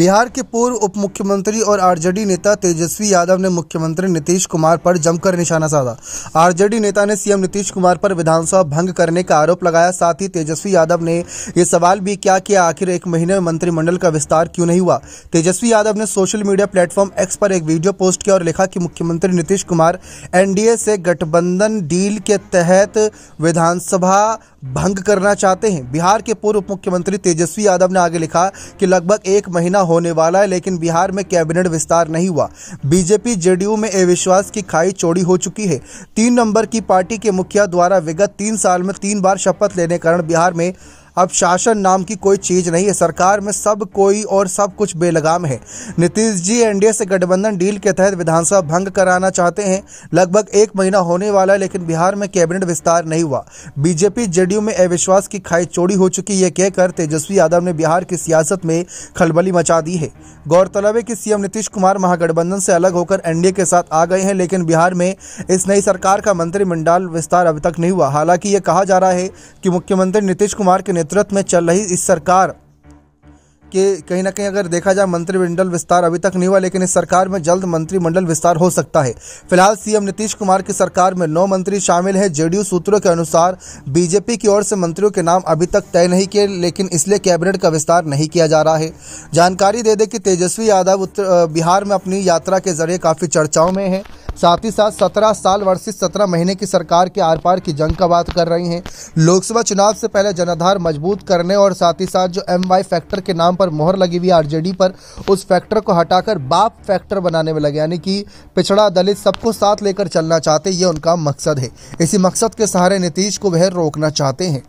बिहार के पूर्व उप मुख्यमंत्री और आरजेडी नेता तेजस्वी यादव ने मुख्यमंत्री नीतीश कुमार पर जमकर निशाना साधा आरजेडी नेता ने सीएम नीतीश कुमार पर विधानसभा भंग करने का आरोप लगाया साथ ही तेजस्वी यादव ने यह सवाल भी किया कि आखिर एक महीने में मंत्रिमंडल का विस्तार क्यों नहीं हुआ तेजस्वी यादव ने सोशल मीडिया प्लेटफॉर्म एक्स पर एक वीडियो पोस्ट किया और लिखा कि मुख्यमंत्री नीतीश कुमार एनडीए से गठबंधन डील के तहत विधानसभा भंग करना चाहते हैं बिहार के पूर्व उप मुख्यमंत्री तेजस्वी यादव ने आगे लिखा कि लगभग एक महीना होने वाला है लेकिन बिहार में कैबिनेट विस्तार नहीं हुआ बीजेपी जेडीयू में अविश्वास की खाई चौड़ी हो चुकी है तीन नंबर की पार्टी के मुखिया द्वारा विगत तीन साल में तीन बार शपथ लेने कारण बिहार में अब शासन नाम की कोई चीज़ नहीं है सरकार में सब कोई और सब कुछ बेलगाम है नीतीश जी एनडीए से गठबंधन डील के तहत विधानसभा भंग कराना चाहते हैं लगभग एक महीना होने वाला है लेकिन बिहार में कैबिनेट विस्तार नहीं हुआ बीजेपी जेडीयू में अविश्वास की खाई चोरी हो चुकी ये कहकर तेजस्वी यादव ने बिहार की सियासत में खलबली मचा दी है गौरतलब है कि सीएम नीतीश कुमार महागठबंधन से अलग होकर एनडीए के साथ आ गए हैं लेकिन बिहार में इस नई सरकार का मंत्रिमंडल विस्तार अभी तक नहीं हुआ हालांकि ये कहा जा रहा है कि मुख्यमंत्री नीतीश कुमार के नेतृत्व फितरत में चल रही इस सरकार के कहीं ना कहीं अगर देखा जाए मंत्रिमंडल विस्तार अभी तक नहीं हुआ लेकिन इस सरकार में जल्द मंत्रिमंडल विस्तार हो सकता है फिलहाल सीएम नीतीश कुमार की सरकार में नौ मंत्री शामिल हैं जेडीयू सूत्रों के अनुसार बीजेपी की ओर से मंत्रियों के नाम अभी तक तय नहीं किए लेकिन इसलिए कैबिनेट का विस्तार नहीं किया जा रहा है जानकारी दे दें कि तेजस्वी यादव बिहार में अपनी यात्रा के जरिए काफ़ी चर्चाओं में है साथ ही साथ सत्रह साल वर्षित सत्रह महीने की सरकार के आर पार की जंग का बात कर रही हैं लोकसभा चुनाव से पहले जनाधार मजबूत करने और साथ ही साथ जो एम वाई फैक्टर के नाम पर मोहर लगी हुई आरजेडी पर उस फैक्टर को हटाकर बाप फैक्टर बनाने में लगे यानी कि पिछड़ा दलित सबको साथ लेकर चलना चाहते ये उनका मकसद है इसी मकसद के सहारे नीतीश को वह रोकना चाहते हैं